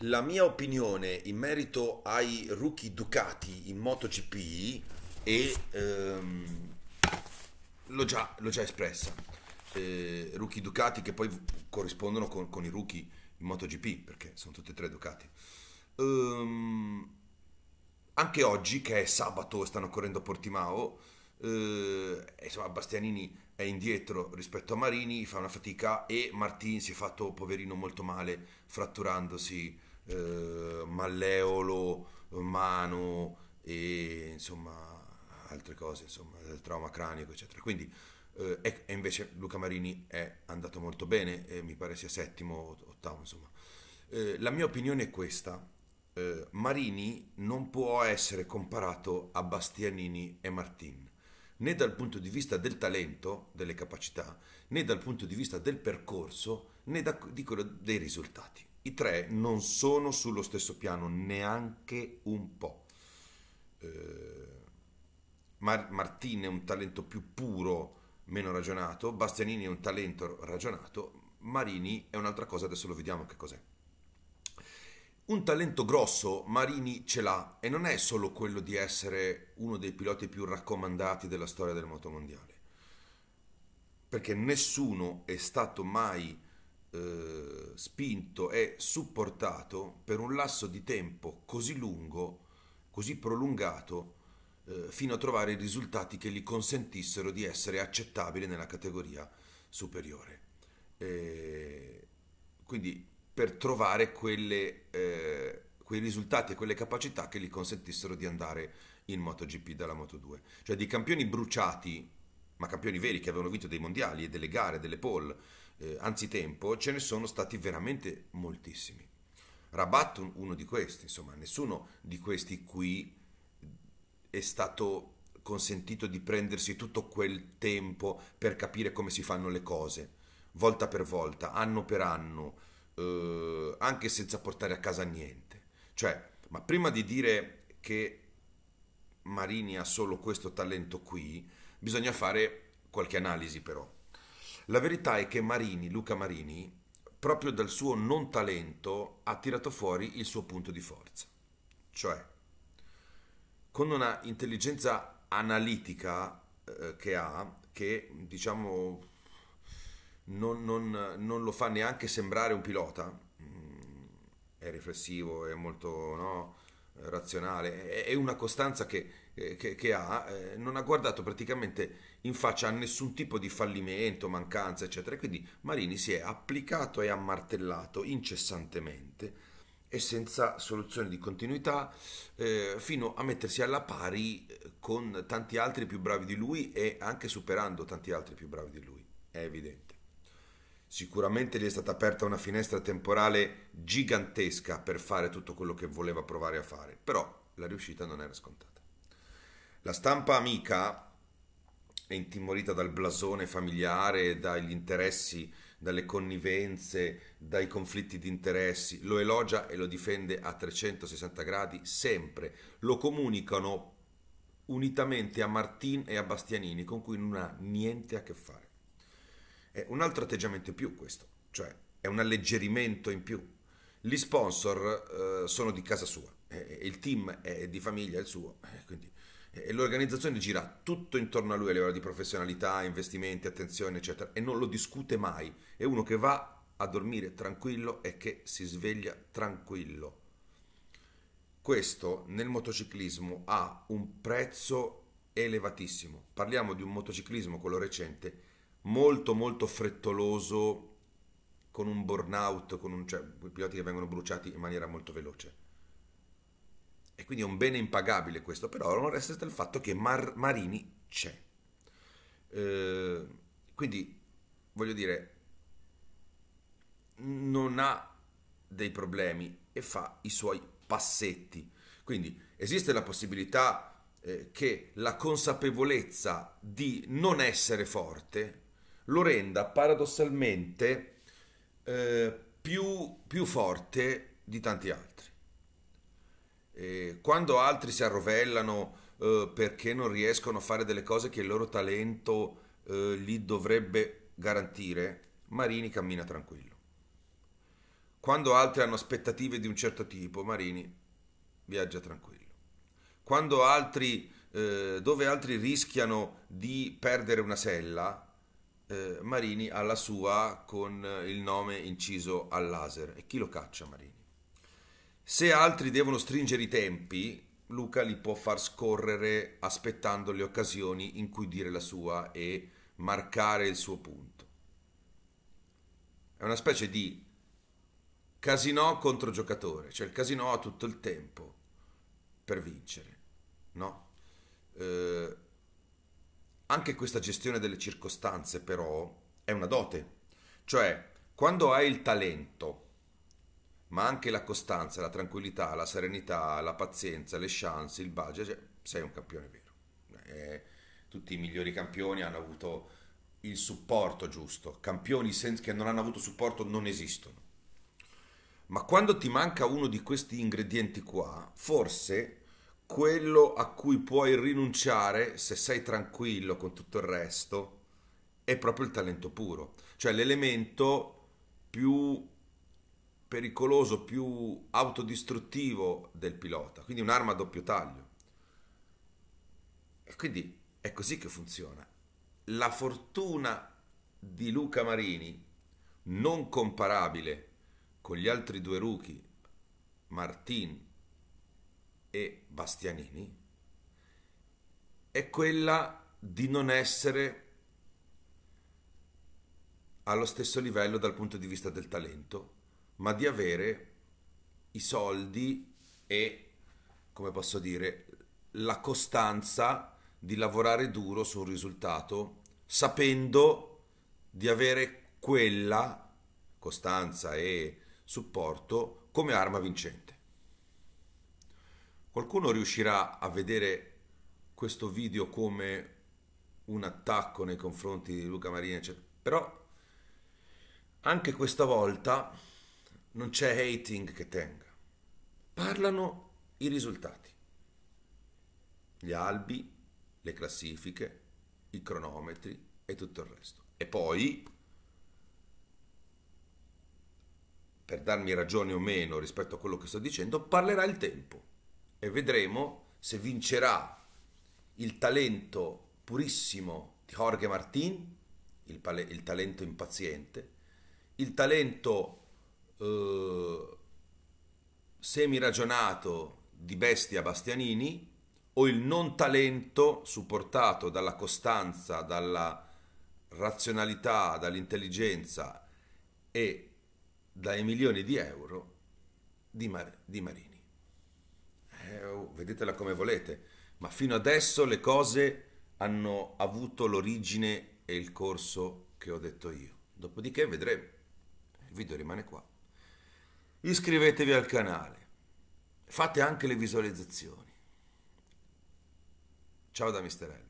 La mia opinione in merito ai rookie Ducati in MotoGP è, ehm, l'ho, già, l'ho, già, espressa. Eh, rookie Ducati che poi corrispondono con, con, i rookie in MotoGP perché sono tutti e tre Ducati. Um, anche oggi, che è sabato, stanno correndo a Portimao. Eh, insomma, Bastianini è indietro rispetto a Marini, fa una fatica e Martin si è fatto poverino molto male fratturandosi eh, malleolo, Mano e insomma altre cose, insomma, del trauma cranico, eccetera. Quindi eh, e, invece Luca Marini è andato molto bene, e mi pare sia settimo o ottavo, insomma. Eh, la mia opinione è questa. Eh, Marini non può essere comparato a Bastianini e Martin, né dal punto di vista del talento, delle capacità, né dal punto di vista del percorso, né da, di quello dei risultati. I tre non sono sullo stesso piano neanche un po'. Eh, Mar- Martin è un talento più puro, meno ragionato, Bastianini è un talento ragionato, Marini è un'altra cosa, adesso lo vediamo che cos'è. Un talento grosso Marini ce l'ha e non è solo quello di essere uno dei piloti più raccomandati della storia del motomondiale, perché nessuno è stato mai eh, spinto e supportato per un lasso di tempo così lungo, così prolungato, eh, fino a trovare i risultati che gli consentissero di essere accettabile nella categoria superiore. Eh, quindi per trovare quelle, eh, quei risultati e quelle capacità che gli consentissero di andare in MotoGP dalla Moto2. Cioè di campioni bruciati, ma campioni veri che avevano vinto dei mondiali e delle gare, delle pole, eh, anzitempo, ce ne sono stati veramente moltissimi. Rabat uno di questi, insomma, nessuno di questi qui è stato consentito di prendersi tutto quel tempo per capire come si fanno le cose, volta per volta, anno per anno, eh, anche senza portare a casa niente. Cioè, ma prima di dire che Marini ha solo questo talento qui, bisogna fare qualche analisi però. La verità è che Marini, Luca Marini, proprio dal suo non talento ha tirato fuori il suo punto di forza. Cioè, con una intelligenza analitica eh, che ha, che diciamo non, non, non, lo fa neanche sembrare un pilota, mm, è riflessivo, è molto no, razionale, è, è una costanza che eh, che, che, ha, eh, non ha guardato praticamente in faccia a nessun tipo di fallimento, mancanza, eccetera. Quindi Marini si è applicato e ammartellato incessantemente e senza soluzione di continuità eh, fino a mettersi alla pari eh, con tanti altri più bravi di lui e anche superando tanti altri più bravi di lui, è evidente. Sicuramente gli è stata aperta una finestra temporale gigantesca per fare tutto quello che voleva provare a fare, però la riuscita non era scontata. La stampa amica è intimorita dal blasone familiare, dagli interessi, dalle connivenze, dai conflitti di interessi, lo elogia e lo difende a 360 gradi sempre. Lo comunicano unitamente a Martin e a Bastianini, con cui non ha niente a che fare. È un altro atteggiamento in più questo, cioè è un alleggerimento in più. Gli sponsor eh, sono di casa sua, eh, eh il team è di famiglia, è il suo, eh, quindi e l'organizzazione gira tutto intorno a lui a livello di professionalità, investimenti, attenzione, eccetera, e non lo discute mai. È uno che va a dormire tranquillo e che si sveglia tranquillo. Questo nel motociclismo ha un prezzo elevatissimo. Parliamo di un motociclismo, quello recente, molto molto frettoloso, con un burnout, con un, cioè, piloti che vengono bruciati in maniera molto veloce e quindi è un bene impagabile questo, però non resta il fatto che Mar- Marini c'è. Eh, quindi, voglio dire, non ha dei problemi e fa i suoi passetti. Quindi esiste la possibilità eh, che la consapevolezza di non essere forte lo renda paradossalmente eh, più, più forte di tanti altri. Eh, quando altri si arrovellano eh, perché non riescono a fare delle cose che il loro talento eh, gli dovrebbe garantire, Marini cammina tranquillo. Quando altri hanno aspettative di un certo tipo, Marini viaggia tranquillo. Quando altri, eh, dove altri rischiano di perdere una sella, eh, Marini ha la sua con il nome inciso al laser. E chi lo caccia Marini? Se altri devono stringere i tempi, Luca li può far scorrere aspettando le occasioni in cui dire la sua e marcare il suo punto. È una specie di casino contro giocatore, cioè il casino ha tutto il tempo per vincere, no? Eh, anche questa gestione delle circostanze però è una dote, cioè quando hai il talento, ma anche la costanza, la tranquillità, la serenità, la pazienza, le chance, il budget, cioè, sei un campione vero. Eh, tutti i migliori campioni hanno avuto il supporto giusto, campioni che non hanno avuto supporto non esistono. Ma quando ti manca uno di questi ingredienti qua, forse quello a cui puoi rinunciare se sei tranquillo con tutto il resto è proprio il talento puro, cioè l'elemento più pericoloso, più autodistruttivo del pilota, quindi un'arma a doppio taglio. E quindi è così che funziona. La fortuna di Luca Marini, non comparabile con gli altri due rookie, Martin e Bastianini, è quella di non essere allo stesso livello dal punto di vista del talento ma di avere i soldi e, come posso dire, la costanza di lavorare duro su un risultato, sapendo di avere quella costanza e supporto come arma vincente. Qualcuno riuscirà a vedere questo video come un attacco nei confronti di Luca Marinacek, però anche questa volta non c'è hating che tenga. Parlano i risultati. Gli albi, le classifiche, i cronometri e tutto il resto. E poi, per darmi ragione o meno rispetto a quello che sto dicendo, parlerà il tempo e vedremo se vincerà il talento purissimo di Jorge Martin, il, il talento impaziente, il talento eh, semiragionato di Bestia Bastianini o il non talento supportato dalla costanza, dalla razionalità, dall'intelligenza e dai milioni di euro di, Mar- di Marini. Eh, oh, vedetela come volete, ma fino adesso le cose hanno avuto l'origine e il corso che ho detto io. Dopodiché vedremo. Il video rimane qua iscrivetevi al canale, fate anche le visualizzazioni. Ciao da Mister